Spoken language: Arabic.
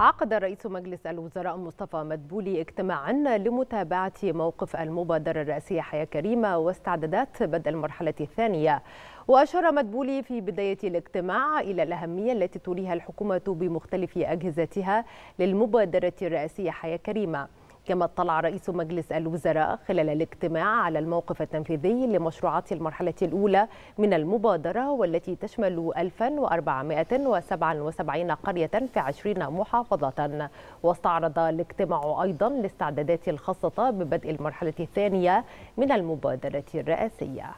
عقد رئيس مجلس الوزراء مصطفى مدبولي اجتماعا لمتابعة موقف المبادرة الرئاسية حياة كريمة واستعدادات بدء المرحلة الثانية وأشار مدبولي في بداية الاجتماع إلى الأهمية التي توليها الحكومة بمختلف أجهزتها للمبادرة الرئاسية حياة كريمة كما اطلع رئيس مجلس الوزراء خلال الاجتماع على الموقف التنفيذي لمشروعات المرحلة الأولى من المبادرة والتي تشمل 1477 قرية في 20 محافظة واستعرض الاجتماع أيضا الاستعدادات الخاصة ببدء المرحلة الثانية من المبادرة الرئاسية